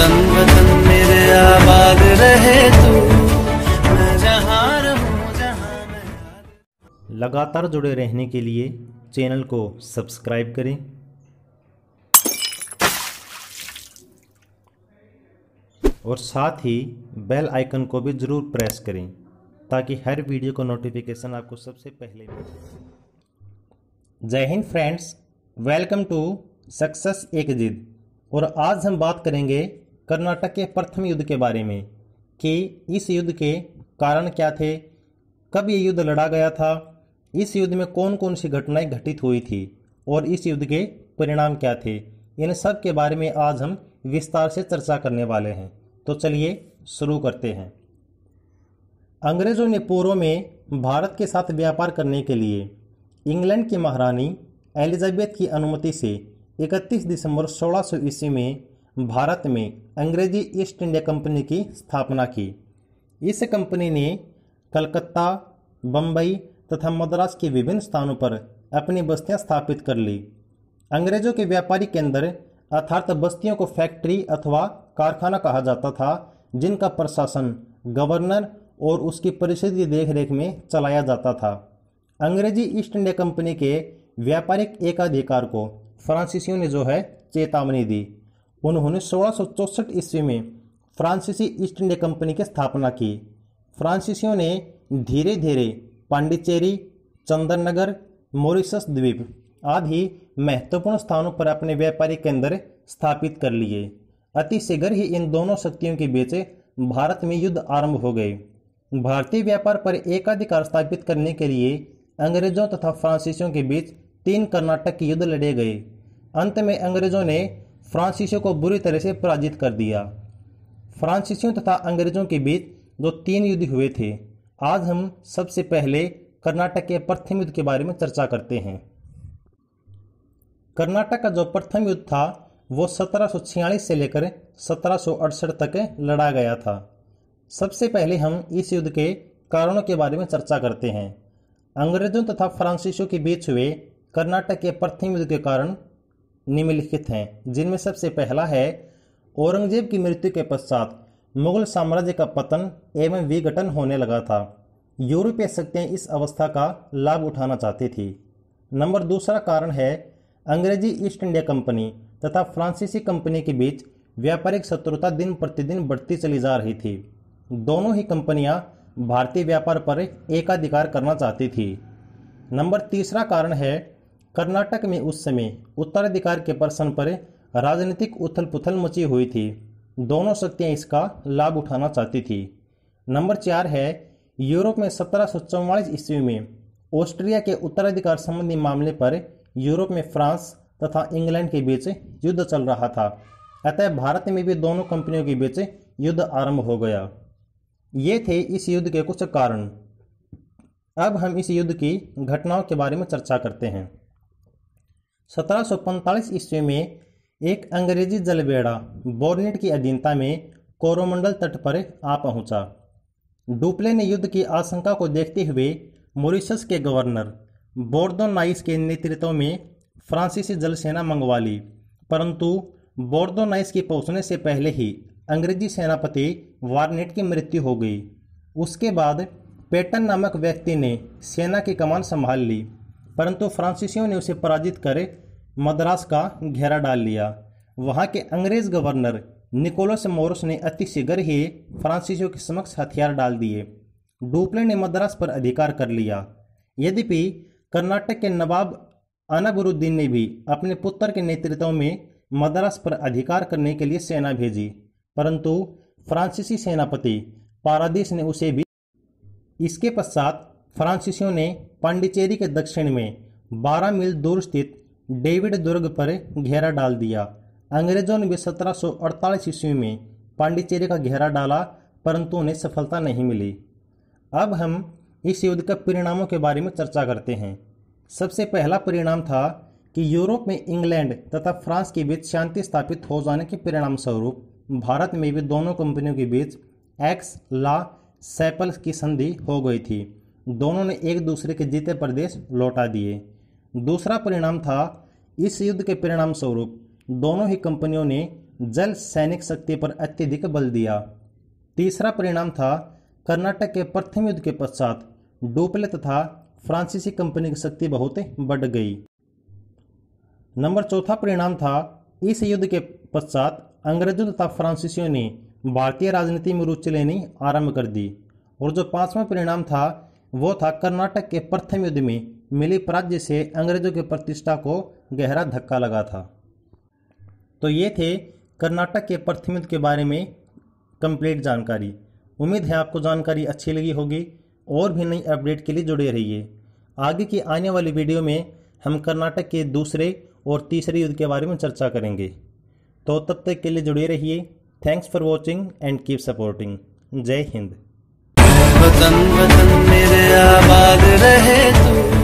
वतन वतन मेरे आबाद रहे तू मैं जहां रहूं जहां मैं लगातार जुड़े रहने के लिए चैनल को सब्सक्राइब करें और साथ ही बेल आइकन को भी ज़रूर प्रेस करें ताकि हर वीडियो का नोटिफिकेशन आपको सबसे पहले मिले जय हिंद फ्रेंड्स वेलकम टू सक्सेस एक जिद और आज हम बात करेंगे कर्नाटक के प्रथम युद्ध के बारे में कि इस युद्ध के कारण क्या थे कब ये युद्ध लड़ा गया था इस युद्ध में कौन कौन सी घटनाएं घटित हुई थी और इस युद्ध के परिणाम क्या थे इन सब के बारे में आज हम विस्तार से चर्चा करने वाले हैं तो चलिए शुरू करते हैं अंग्रेज़ों ने पूर्व में भारत के साथ व्यापार करने के लिए इंग्लैंड की महारानी एलिजाबेथ की अनुमति से 31 दिसंबर सौ ईस्वी में भारत में अंग्रेजी ईस्ट इंडिया कंपनी की स्थापना की इस कंपनी ने कलकत्ता बम्बई तथा मद्रास के विभिन्न स्थानों पर अपनी बस्तियां स्थापित कर ली अंग्रेजों के व्यापारी केंद्र अर्थात बस्तियों को फैक्ट्री अथवा कारखाना कहा जाता था जिनका प्रशासन गवर्नर और उसकी परिषद की देखरेख में चलाया जाता था अंग्रेजी ईस्ट इंडिया कंपनी के व्यापारिक एकाधिकार को फ्रांसीसियों ने जो है चेतावनी दी उन्होंने सोलह ईस्वी में फ्रांसीसी ईस्ट इंडिया कंपनी की स्थापना की फ्रांसीसियों ने धीरे धीरे पांडिचेरी चंदननगर मॉरिशस द्वीप आदि महत्वपूर्ण स्थानों पर अपने व्यापारी केंद्र स्थापित कर लिए अति ही इन दोनों शक्तियों के बीच भारत में युद्ध आरंभ हो गए भारतीय व्यापार पर एकाधिकार स्थापित करने के लिए अंग्रेजों तथा फ्रांसीसियों के बीच तीन कर्नाटक के युद्ध लड़े गए अंत में अंग्रेजों ने फ्रांसीसियों को बुरी तरह से पराजित कर दिया फ्रांसीसियों तथा अंग्रेजों के बीच जो तीन युद्ध हुए थे आज हम सबसे पहले कर्नाटक के प्रथम युद्ध के बारे में चर्चा करते हैं कर्नाटक का जो प्रथम युद्ध था वो सत्रह से लेकर सत्रह तक लड़ा गया था सबसे पहले हम इस युद्ध के कारणों के बारे में चर्चा करते हैं अंग्रेजों तथा फ्रांसीसियों के बीच हुए कर्नाटक के प्रथम युद्ध के कारण निम्नलिखित हैं जिनमें सबसे पहला है औरंगजेब की मृत्यु के पश्चात मुगल साम्राज्य का पतन एवं विघटन होने लगा था यूरोपीय शक्तियाँ इस अवस्था का लाभ उठाना चाहती थी नंबर दूसरा कारण है अंग्रेजी ईस्ट इंडिया कंपनी तथा फ्रांसीसी कंपनी के बीच व्यापारिक शत्रुता दिन प्रतिदिन बढ़ती चली जा रही थी दोनों ही कंपनियां भारतीय व्यापार पर एकाधिकार करना चाहती थी नंबर तीसरा कारण है कर्नाटक में उस समय उत्तराधिकार के प्रश्न पर राजनीतिक उथल पुथल मची हुई थी दोनों शक्तियाँ इसका लाभ उठाना चाहती थी नंबर चार है यूरोप में सत्रह ईस्वी में ऑस्ट्रिया के उत्तराधिकार संबंधी मामले पर यूरोप में फ्रांस तथा इंग्लैंड के बीच युद्ध चल रहा था अतः भारत में भी दोनों कंपनियों के बीच युद्ध आरंभ हो गया ये थे इस युद्ध के कुछ कारण अब हम इस युद्ध की घटनाओं के बारे में चर्चा करते हैं सत्रह ईस्वी में एक अंग्रेजी जलबेड़ा बोर्नेट की अधीनता में कोरोमंडल तट पर आ पहुंचा। डुप्ले ने युद्ध की आशंका को देखते हुए मॉरिशस के गवर्नर बोर्दोन नाइस के नेतृत्व में फ्रांसीसी जलसेना मंगवा ली परंतु बोर्दो नाइस के पहुंचने से पहले ही अंग्रेजी सेनापति वार्नेट की मृत्यु हो गई उसके बाद पेटन नामक व्यक्ति ने सेना की कमान संभाल ली परंतु फ्रांसीसियों ने उसे पराजित कर मद्रास का घेरा डाल लिया वहाँ के अंग्रेज गवर्नर निकोलस मोरस ने अति शीघ्र ही फ्रांसीसियों के समक्ष हथियार डाल दिए डुप्ले ने मद्रास पर अधिकार कर लिया यद्यपि कर्नाटक के नवाब अनबरुद्दीन ने भी अपने पुत्र के नेतृत्व में मद्रास पर अधिकार करने के लिए सेना भेजी परंतु फ्रांसीसी सेनापति पारादीस ने उसे भी इसके पश्चात फ्रांसीसियों ने पांडिचेरी के दक्षिण में 12 मील दूर स्थित डेविड दुर्ग पर घेरा डाल दिया अंग्रेजों ने भी अड़तालीस ईस्वी में पांडिचेरी का घेरा डाला परंतु उन्हें सफलता नहीं मिली अब हम इस युद्ध के परिणामों के बारे में चर्चा करते हैं सबसे पहला परिणाम था कि यूरोप में इंग्लैंड तथा फ्रांस के बीच शांति स्थापित हो जाने के परिणाम स्वरूप भारत में भी दोनों कंपनियों के बीच एक्स ला सैपल की संधि हो गई थी दोनों ने एक दूसरे के जीते प्रदेश लौटा दिए दूसरा परिणाम था इस युद्ध के परिणाम स्वरूप दोनों ही कंपनियों ने जल सैनिक शक्ति पर अत्यधिक बल दिया तीसरा परिणाम था कर्नाटक के प्रथम युद्ध के पश्चात डोपले तथा फ्रांसीसी कंपनी की शक्ति बहुत बढ़ गई नंबर चौथा परिणाम था इस युद्ध के पश्चात अंग्रेजों तथा फ्रांसीसियों ने भारतीय राजनीति में रुचि लेनी आरंभ कर दी और जो पांचवा परिणाम था वो था कर्नाटक के प्रथम युद्ध में मिली पराजय से अंग्रेजों की प्रतिष्ठा को गहरा धक्का लगा था तो ये थे कर्नाटक के प्रथम युद्ध के बारे में कंप्लीट जानकारी उम्मीद है आपको जानकारी अच्छी लगी होगी और भी नई अपडेट के लिए जुड़े रहिए आगे की आने वाली वीडियो में हम कर्नाटक के दूसरे और तीसरे युद्ध के बारे में चर्चा करेंगे तो तब तक के लिए जुड़े रहिए thanks for watching and keep supporting जय हिंद मेरे आबाद रहे तू